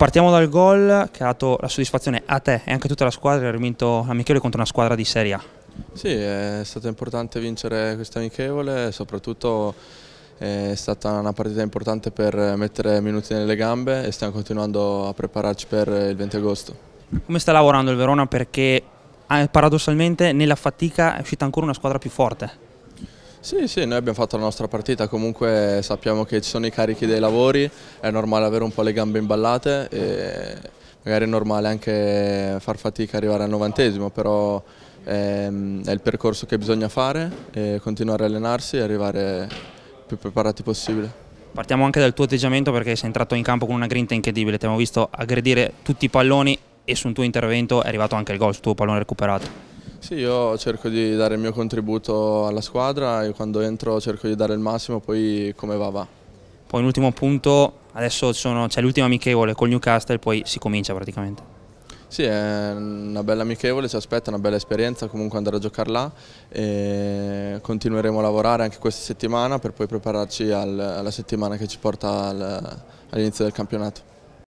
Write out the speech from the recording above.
Partiamo dal gol che ha dato la soddisfazione a te e anche a tutta la squadra che ha vinto l'amichevole contro una squadra di Serie A. Sì, è stato importante vincere questa amichevole, soprattutto è stata una partita importante per mettere minuti nelle gambe e stiamo continuando a prepararci per il 20 agosto. Come sta lavorando il Verona perché eh, paradossalmente nella fatica è uscita ancora una squadra più forte? Sì, sì, noi abbiamo fatto la nostra partita, comunque sappiamo che ci sono i carichi dei lavori, è normale avere un po' le gambe imballate e magari è normale anche far fatica a arrivare al novantesimo, però ehm, è, il percorso che bisogna fare, continuare a allenarsi e arrivare più preparati possibile. Partiamo anche dal tuo atteggiamento perché sei entrato in campo con una grinta incredibile, ti abbiamo visto aggredire tutti i palloni e su un tuo intervento è arrivato anche il gol, il tuo pallone recuperato. Sì, io cerco di dare il mio contributo alla squadra e quando entro cerco di dare il massimo, poi come va va. Poi un ultimo punto, adesso c'è l'ultima amichevole col Newcastle, poi si comincia praticamente. Sì, è una bella amichevole, ci aspetta una bella esperienza comunque andare a giocare là e continueremo a lavorare anche questa settimana per poi prepararci al, alla settimana che ci porta al, all'inizio del campionato.